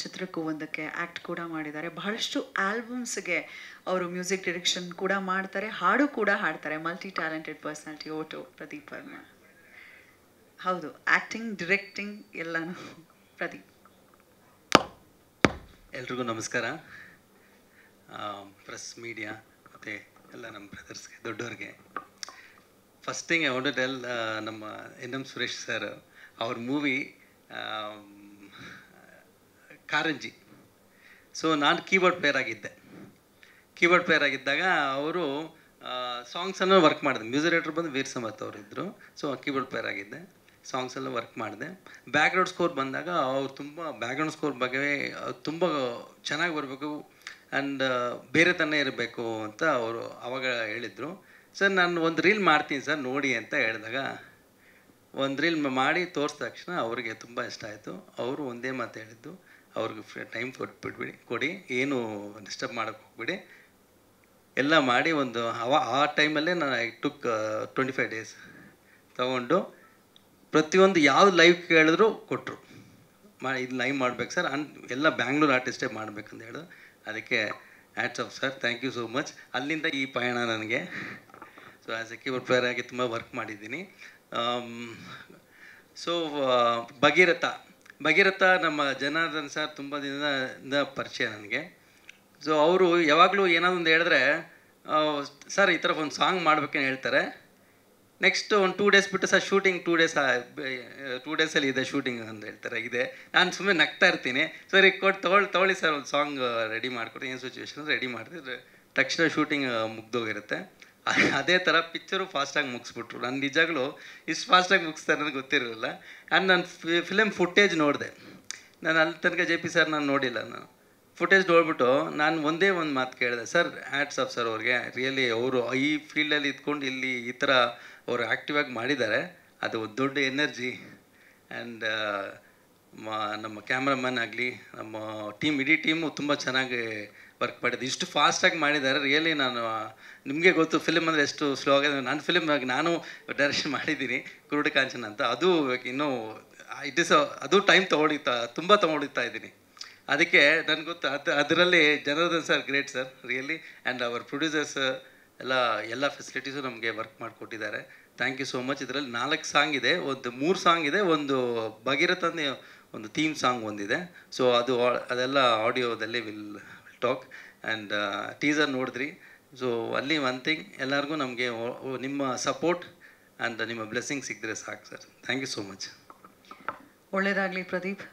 ಚಿತ್ರಕ್ಕೂ ಒಂದಕ್ಕೆ ಆ್ಯಕ್ಟ್ ಕೂಡ ಮಾಡಿದ್ದಾರೆ ಬಹಳಷ್ಟು ಆಲ್ಬಮ್ಸ್ಗೆ ಅವರು ಮ್ಯೂಸಿಕ್ ಡಿರೆಕ್ಷನ್ ಕೂಡ ಮಾಡ್ತಾರೆ ಹಾಡು ಕೂಡ ಹಾಡ್ತಾರೆ ಮಲ್ಟಿ ಟ್ಯಾಲೆಂಟೆಡ್ ಪರ್ಸನಾಲಿಟಿ ಓಟು ಪ್ರದೀಪ್ ವರ್ಮ ಹೌದು ಆ್ಯಕ್ಟಿಂಗ್ ಡಿರೆಕ್ಟಿಂಗ್ ಎಲ್ಲನೂ ಪ್ರದೀಪ್ ಎಲ್ರಿಗೂ ನಮಸ್ಕಾರ ಪ್ರೆಸ್ ಮೀಡಿಯಾ ಮತ್ತೆ ಎಲ್ಲ ನಮ್ಮ ಬ್ರದರ್ಸ್ಗೆ ದೊಡ್ಡವ್ರಿಗೆ first thing I want to tell ನಮ್ಮ ಎನ್ ಎಂ ಸುರೇಶ್ ಸರ್ ಅವ್ರ ಮೂವಿ ಕಾರಂಜಿ ಸೊ ನಾನು ಕೀಬೋರ್ಡ್ ಪ್ಲೇಯರ್ ಆಗಿದ್ದೆ ಕೀಬೋರ್ಡ್ ಪ್ಲೇಯರ್ ಆಗಿದ್ದಾಗ ಅವರು ಸಾಂಗ್ಸನ್ನು ವರ್ಕ್ ಮಾಡಿದೆ ಮ್ಯೂಸಿಕ್ ಡೈರೆಕ್ಟರ್ ಬಂದು ವೀರ್ ಅವರು ಅವರಿದ್ದರು ಸೊ ಕೀಬೋರ್ಡ್ ಪ್ಲೇಯರ್ ಆಗಿದ್ದೆ ಸಾಂಗ್ಸೆಲ್ಲ ವರ್ಕ್ ಮಾಡಿದೆ ಬ್ಯಾಕ್ಗ್ರೌಂಡ್ ಸ್ಕೋರ್ ಬಂದಾಗ ಅವ್ರು ತುಂಬ ಬ್ಯಾಕ್ಗ್ರೌಂಡ್ ಸ್ಕೋರ್ ಬಗ್ಗೆ ತುಂಬ ಚೆನ್ನಾಗಿ ಬರಬೇಕು ಆ್ಯಂಡ್ ಬೇರೆ ತನೇ ಇರಬೇಕು ಅಂತ ಅವರು ಅವಾಗ ಹೇಳಿದರು ಸರ್ ನಾನು ಒಂದು ರೀಲ್ ಮಾಡ್ತೀನಿ ಸರ್ ನೋಡಿ ಅಂತ ಹೇಳಿದಾಗ ಒಂದು ರೀಲ್ ಮಾಡಿ ತೋರಿಸಿದ ತಕ್ಷಣ ಅವರಿಗೆ ತುಂಬ ಇಷ್ಟ ಆಯಿತು ಅವರು ಒಂದೇ ಮಾತು ಹೇಳಿದ್ದು ಅವ್ರಿಗೆ ಟೈಮ್ ಕೊಟ್ಬಿಡ್ಬಿಡಿ ಕೊಡಿ ಏನು ಡಿಸ್ಟರ್ಬ್ ಮಾಡೋಕೆ ಹೋಗ್ಬಿಡಿ ಎಲ್ಲ ಮಾಡಿ ಒಂದು ಅವ ಆ ಟೈಮಲ್ಲೇ ನಾನು I took twenty five days ತೊಗೊಂಡು ಪ್ರತಿಯೊಂದು ಯಾವ ಲೈವ್ ಕೇಳಿದ್ರು ಕೊಟ್ಟರು ಮಾ ಇದು ಲೈವ್ ಮಾಡ್ಬೇಕು ಸರ್ ಅನ್ ಎಲ್ಲ ಬ್ಯಾಂಗ್ಳೂರು ಆರ್ಟಿಸ್ಟೇ ಮಾಡ್ಬೇಕಂತ ಹೇಳಿದ್ರು ಅದಕ್ಕೆ hats off sir thank you so much ಅಲ್ಲಿಂದ ಈ ಪಯಣ ನನಗೆ so as a keyboard player ಆಗಿ ತುಂಬ ವರ್ಕ್ ಮಾಡಿದ್ದೀನಿ ಸೊ um, ಭಗೀರಥ ಭಗೀರಥ ನಮ್ಮ ಜನಾರ್ದನ್ ಸರ್ ತುಂಬ ದಿನದಿಂದ ಪರಿಚಯ ನನಗೆ ಸೊ ಅವರು ಯಾವಾಗಲೂ ಏನಾದ್ರು ಒಂದು ಹೇಳಿದ್ರೆ ಸರ್ ಈ ಥರ ಒಂದು ಸಾಂಗ್ ಮಾಡ್ಬೇಕೇನು ಹೇಳ್ತಾರೆ ನೆಕ್ಸ್ಟ್ ಒಂದು ಟೂ ಡೇಸ್ ಬಿಟ್ಟು sir shooting two days two ಡೇಸಲ್ಲಿ ಇದೆ ಶೂಟಿಂಗ್ ಅಂತ ಹೇಳ್ತಾರೆ ಇದೆ ನಾನು ಸುಮ್ಮನೆ ನಗ್ತಾ ಇರ್ತೀನಿ ಸರ್ ಈಗ ಕೊಟ್ಟು ತೊಗೊಳ್ಳಿ ತೊಗೊಳ್ಳಿ ಸರ್ ಒಂದು ಸಾಂಗ್ ರೆಡಿ ಮಾಡ್ಕೊಡಿ ಏನು ಸಿಚುವೇಶನ್ ರೆಡಿ ಮಾಡಿದ್ರೆ ತಕ್ಷಣ ಶೂಟಿಂಗ್ ಮುಗ್ದೋಗಿರುತ್ತೆ ಅದೇ ಥರ ಪಿಕ್ಚರು ಫಾಸ್ಟಾಗಿ ಮುಗಿಸ್ಬಿಟ್ರು ನಾನು ನಿಜಾಗ್ಲೂ ಇಷ್ಟು ಫಾಸ್ಟಾಗಿ ಮುಗಿಸ್ತಾರೆ ನನಗೆ ಗೊತ್ತಿರಲಿಲ್ಲ ಆ್ಯಂಡ್ ನಾನು ಫಿಲಮ್ ಫುಟೇಜ್ ನೋಡಿದೆ ನಾನು ಅಲ್ಲಿ ತನಕ ಜೆ ಪಿ ಸರ್ ನಾನು ನೋಡಿಲ್ಲ ನಾನು ಫುಟೇಜ್ ನೋಡ್ಬಿಟ್ಟು ನಾನು ಒಂದೇ ಒಂದು ಮಾತು ಕೇಳಿದೆ ಸರ್ ಆ್ಯಡ್ಸ್ ಆಫ್ ಸರ್ ಅವ್ರಿಗೆ ರಿಯಲಿ ಅವರು ಈ ಫೀಲ್ಡಲ್ಲಿ ಇದ್ಕೊಂಡು ಇಲ್ಲಿ ಈ ಥರ ಅವರು ಆ್ಯಕ್ಟಿವ್ ಆಗಿ ಮಾಡಿದ್ದಾರೆ ಅದು ದೊಡ್ಡ ಎನರ್ಜಿ ಆ್ಯಂಡ್ ನಮ್ಮ ಕ್ಯಾಮ್ರಾಮನ್ ಆಗಲಿ ನಮ್ಮ ಟೀಮ್ ಇಡೀ ಟೀಮು ತುಂಬ ಚೆನ್ನಾಗಿ ವರ್ಕ್ ಮಾಡಿದ್ದು ಇಷ್ಟು ಫಾಸ್ಟಾಗಿ ಮಾಡಿದ್ದಾರೆ ರಿಯಲಿ ನಾನು ನಿಮಗೆ ಗೊತ್ತು ಫಿಲಮ್ ಅಂದರೆ ಎಷ್ಟು ಸ್ಲೋ ಆಗಿದೆ ನನ್ನ ಫಿಲ್ಮ್ ನಾನು ಡೈರೆಕ್ಷನ್ ಮಾಡಿದ್ದೀನಿ ಕುರುಡ ಕಾಂಚನ ಅಂತ ಅದು ಇನ್ನೂ ಇಟ್ ಇಸ್ ಅದು ಟೈಮ್ ತೊಗೊಳಿತಾ ತುಂಬ ತೊಗೊಳಿತಾ ಇದ್ದೀನಿ ಅದಕ್ಕೆ ನನಗೆ ಗೊತ್ತು ಅದು ಅದರಲ್ಲಿ Janardhan sir great sir really and our producers ಎಲ್ಲ ಎಲ್ಲ ಫೆಸಿಲಿಟೀಸು ನಮಗೆ ವರ್ಕ್ ಮಾಡಿಕೊಟ್ಟಿದ್ದಾರೆ ಥ್ಯಾಂಕ್ ಯು ಸೋ ಮಚ್ ಇದರಲ್ಲಿ ನಾಲ್ಕು ಸಾಂಗ್ ಇದೆ ಒಂದು ಮೂರು ಸಾಂಗ್ ಇದೆ ಒಂದು ಭಗೀರಥನೇ ಒಂದು ಥೀಮ್ ಸಾಂಗ್ ಒಂದಿದೆ ಸೊ ಅದು ಅದೆಲ್ಲ ಆಡಿಯೋದಲ್ಲಿ ವಿಲ್ ಟಾಕ್ ಆ್ಯಂಡ್ ಟೀಸರ್ ನೋಡಿದ್ರಿ ಸೊ ಅಲ್ಲಿ ಒನ್ ಥಿಂಗ್ ಎಲ್ಲರಿಗೂ ನಮಗೆ ನಿಮ್ಮ ಸಪೋರ್ಟ್ ಆ್ಯಂಡ್ ನಿಮ್ಮ ಬ್ಲೆಸ್ಸಿಂಗ್ ಸಿಕ್ಕಿದ್ರೆ ಸಾಕು sir thank you so much ಒಳ್ಳೆಯದಾಗಲಿ ಪ್ರದೀಪ್